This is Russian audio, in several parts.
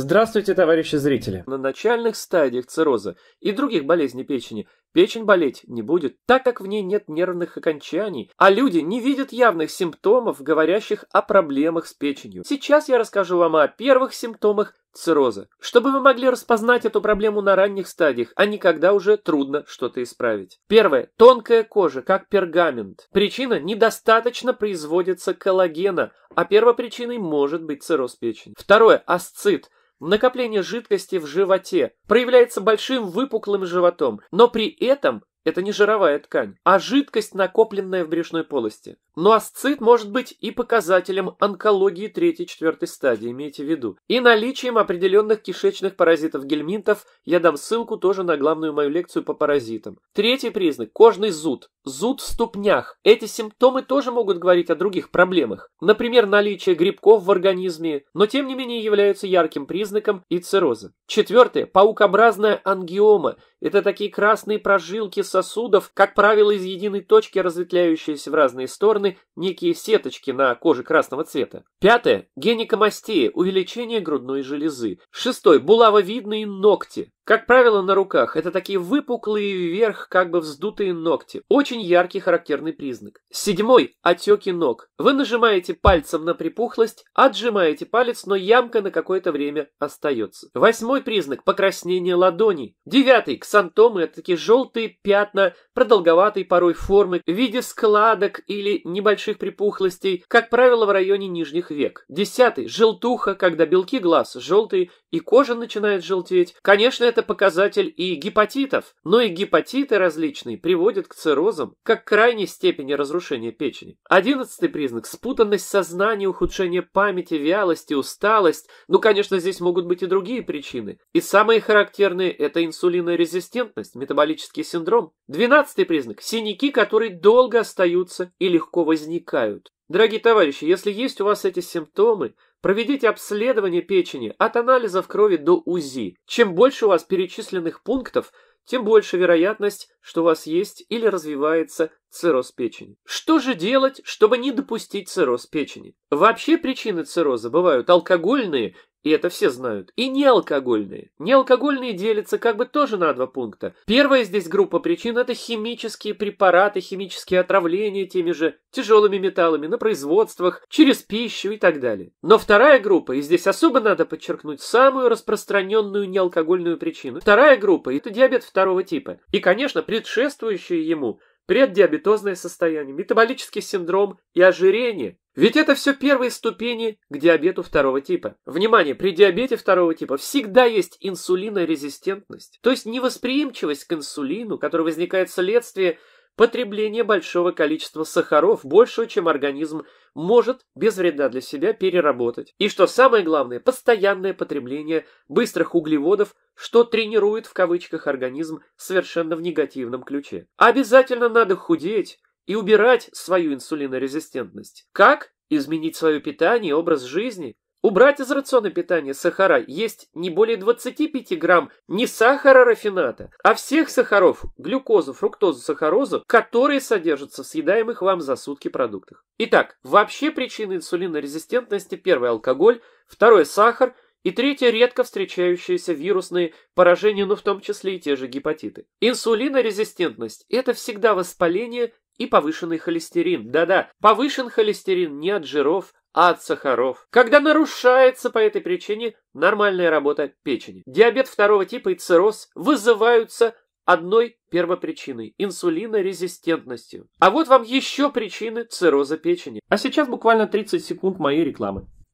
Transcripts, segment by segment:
Здравствуйте, товарищи зрители! На начальных стадиях цирроза и других болезней печени печень болеть не будет, так как в ней нет нервных окончаний, а люди не видят явных симптомов, говорящих о проблемах с печенью. Сейчас я расскажу вам о первых симптомах цирроза, чтобы вы могли распознать эту проблему на ранних стадиях, а не когда уже трудно что-то исправить. Первое. Тонкая кожа, как пергамент. Причина – недостаточно производится коллагена, а первопричиной может быть цирроз печени. Второе. Асцит – Накопление жидкости в животе проявляется большим выпуклым животом, но при этом это не жировая ткань, а жидкость, накопленная в брюшной полости. Но асцит может быть и показателем онкологии 3-4 стадии, имейте в виду. И наличием определенных кишечных паразитов-гельминтов, я дам ссылку тоже на главную мою лекцию по паразитам. Третий признак – кожный зуд зуд в ступнях. Эти симптомы тоже могут говорить о других проблемах, например, наличие грибков в организме, но тем не менее являются ярким признаком и цирроза. Четвертое. Паукообразная ангиома. Это такие красные прожилки сосудов, как правило, из единой точки, разветвляющиеся в разные стороны, некие сеточки на коже красного цвета. Пятое. Геникомастия. Увеличение грудной железы. Шестое. Булавовидные ногти. Как правило, на руках это такие выпуклые вверх, как бы вздутые ногти. Очень яркий характерный признак. Седьмой – отеки ног. Вы нажимаете пальцем на припухлость, отжимаете палец, но ямка на какое-то время остается. Восьмой признак – покраснение ладоней. Девятый – ксантомы – это такие желтые пятна продолговатой порой формы в виде складок или небольших припухлостей, как правило, в районе нижних век. Десятый – желтуха, когда белки глаз желтые и кожа начинает желтеть. Конечно, это это показатель и гепатитов, но и гепатиты различные приводят к циррозам, как крайней степени разрушения печени. Одиннадцатый признак – спутанность сознания, ухудшение памяти, вялость и усталость. Ну, конечно, здесь могут быть и другие причины. И самые характерные – это инсулинорезистентность, метаболический синдром. Двенадцатый признак – синяки, которые долго остаются и легко возникают. Дорогие товарищи, если есть у вас эти симптомы, Проведите обследование печени от анализов крови до УЗИ. Чем больше у вас перечисленных пунктов, тем больше вероятность, что у вас есть или развивается цирроз печени. Что же делать, чтобы не допустить цирроз печени? Вообще причины цирроза бывают алкогольные и это все знают, и неалкогольные. Неалкогольные делятся как бы тоже на два пункта. Первая здесь группа причин – это химические препараты, химические отравления теми же тяжелыми металлами на производствах, через пищу и так далее. Но вторая группа, и здесь особо надо подчеркнуть самую распространенную неалкогольную причину, вторая группа – это диабет второго типа. И, конечно, предшествующие ему преддиабетозное состояние, метаболический синдром и ожирение, ведь это все первые ступени к диабету второго типа. Внимание, при диабете второго типа всегда есть инсулинорезистентность, то есть невосприимчивость к инсулину, которая возникает вследствие потребления большого количества сахаров, больше, чем организм может без вреда для себя переработать. И что самое главное, постоянное потребление быстрых углеводов, что тренирует в кавычках организм совершенно в негативном ключе. Обязательно надо худеть, и убирать свою инсулинорезистентность. Как? Изменить свое питание, образ жизни. Убрать из рациона питания сахара есть не более 25 грамм не сахара рафината, а всех сахаров – глюкозу, фруктозу, сахарозу, которые содержатся в съедаемых вам за сутки продуктах. Итак, вообще причины инсулинорезистентности – первый – алкоголь, второй – сахар, и третье – редко встречающиеся вирусные поражения, но ну, в том числе и те же гепатиты. Инсулинорезистентность – это всегда воспаление и повышенный холестерин. Да-да, повышен холестерин не от жиров, а от сахаров. Когда нарушается по этой причине нормальная работа печени. Диабет второго типа и цирроз вызываются одной первопричиной – инсулинорезистентностью. А вот вам еще причины цирроза печени. А сейчас буквально 30 секунд моей рекламы.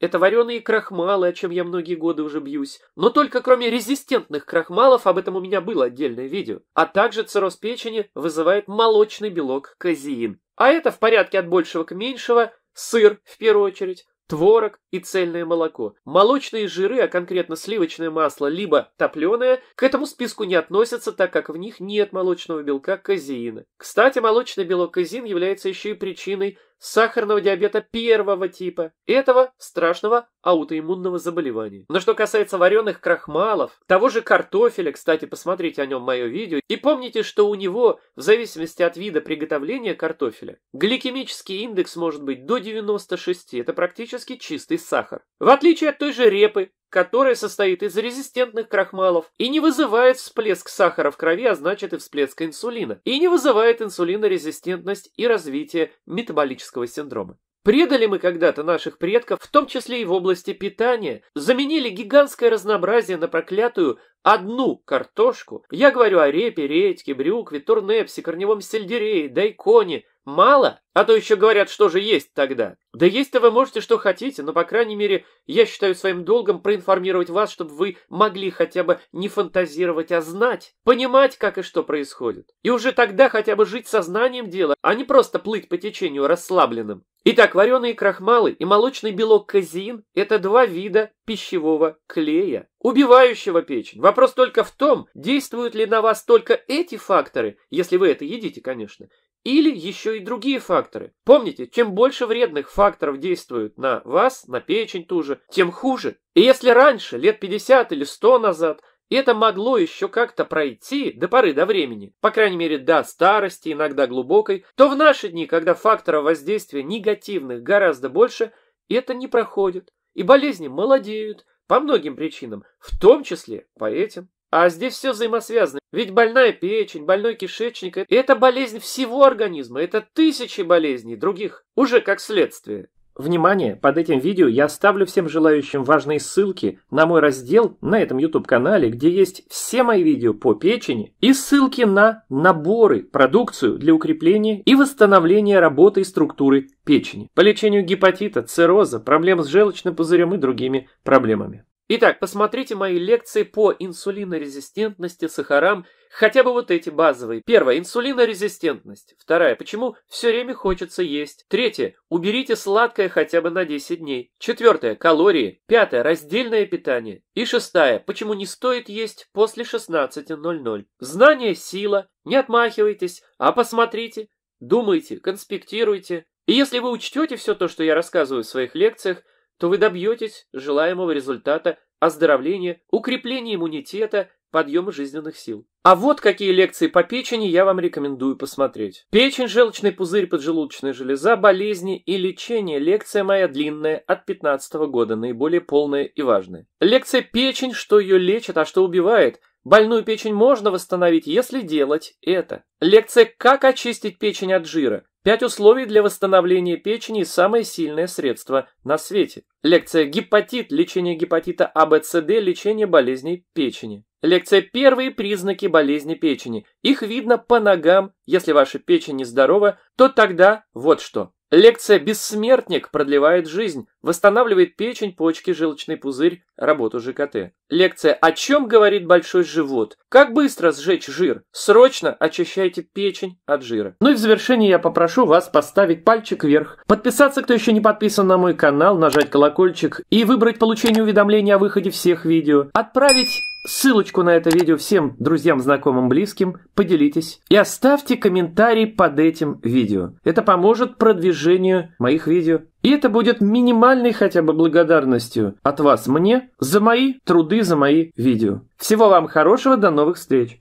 это вареные крахмалы, о чем я многие годы уже бьюсь. Но только кроме резистентных крахмалов, об этом у меня было отдельное видео. А также цирроз печени вызывает молочный белок казеин. А это в порядке от большего к меньшего сыр, в первую очередь, творог и цельное молоко. Молочные жиры, а конкретно сливочное масло, либо топленое, к этому списку не относятся, так как в них нет молочного белка казеина. Кстати, молочный белок казеин является еще и причиной сахарного диабета первого типа, этого страшного аутоиммунного заболевания. Но что касается вареных крахмалов, того же картофеля, кстати, посмотрите о нем мое видео, и помните, что у него, в зависимости от вида приготовления картофеля, гликемический индекс может быть до 96, это практически чистый сахар. В отличие от той же репы, которая состоит из резистентных крахмалов и не вызывает всплеск сахара в крови, а значит и всплеск инсулина, и не вызывает инсулинорезистентность и развитие метаболического синдрома. Предали мы когда-то наших предков, в том числе и в области питания, заменили гигантское разнообразие на проклятую одну картошку. Я говорю о репе, редьке, брюкве, турнепсе, корневом сельдерее, дайконе, Мало? А то еще говорят, что же есть тогда. Да есть-то вы можете, что хотите, но, по крайней мере, я считаю своим долгом проинформировать вас, чтобы вы могли хотя бы не фантазировать, а знать, понимать, как и что происходит. И уже тогда хотя бы жить сознанием дела, а не просто плыть по течению расслабленным. Итак, вареные крахмалы и молочный белок казин – это два вида пищевого клея, убивающего печень. Вопрос только в том, действуют ли на вас только эти факторы, если вы это едите, конечно, или еще и другие факторы. Помните, чем больше вредных факторов действуют на вас, на печень ту же, тем хуже. И если раньше, лет 50 или 100 назад, это могло еще как-то пройти до поры до времени, по крайней мере до старости, иногда глубокой, то в наши дни, когда факторов воздействия негативных гораздо больше, это не проходит. И болезни молодеют по многим причинам, в том числе по этим. А здесь все взаимосвязано. Ведь больная печень, больной кишечник – это болезнь всего организма, это тысячи болезней других, уже как следствие. Внимание! Под этим видео я оставлю всем желающим важные ссылки на мой раздел на этом YouTube-канале, где есть все мои видео по печени и ссылки на наборы, продукцию для укрепления и восстановления работы и структуры печени, по лечению гепатита, цирроза, проблем с желчным пузырем и другими проблемами. Итак, посмотрите мои лекции по инсулинорезистентности, сахарам, хотя бы вот эти базовые. Первое инсулинорезистентность. Второе почему все время хочется есть. Третье уберите сладкое хотя бы на 10 дней. Четвертое калории. Пятое раздельное питание. И шестая почему не стоит есть после 16:00. Знание сила. Не отмахивайтесь, а посмотрите, думайте, конспектируйте. И если вы учтете все то, что я рассказываю в своих лекциях, то вы добьетесь желаемого результата оздоровления, укрепления иммунитета, подъема жизненных сил. А вот какие лекции по печени я вам рекомендую посмотреть. Печень, желчный пузырь, поджелудочная железа, болезни и лечение. Лекция моя длинная, от 15 года, наиболее полная и важная. Лекция «Печень. Что ее лечит, а что убивает» Больную печень можно восстановить, если делать это. Лекция «Как очистить печень от жира». Пять условий для восстановления печени и самое сильное средство на свете. Лекция «Гепатит. Лечение гепатита АБЦД. Лечение болезней печени». Лекция «Первые признаки болезни печени». Их видно по ногам. Если ваша печень нездорова, то тогда вот что. Лекция «Бессмертник продлевает жизнь». Восстанавливает печень, почки, желчный пузырь, работу ЖКТ. Лекция «О чем говорит большой живот?» Как быстро сжечь жир? Срочно очищайте печень от жира. Ну и в завершении я попрошу вас поставить пальчик вверх, подписаться, кто еще не подписан на мой канал, нажать колокольчик и выбрать получение уведомления о выходе всех видео. Отправить Ссылочку на это видео всем друзьям, знакомым, близким, поделитесь. И оставьте комментарий под этим видео. Это поможет продвижению моих видео и это будет минимальной хотя бы благодарностью от вас мне за мои труды, за мои видео. Всего вам хорошего, до новых встреч!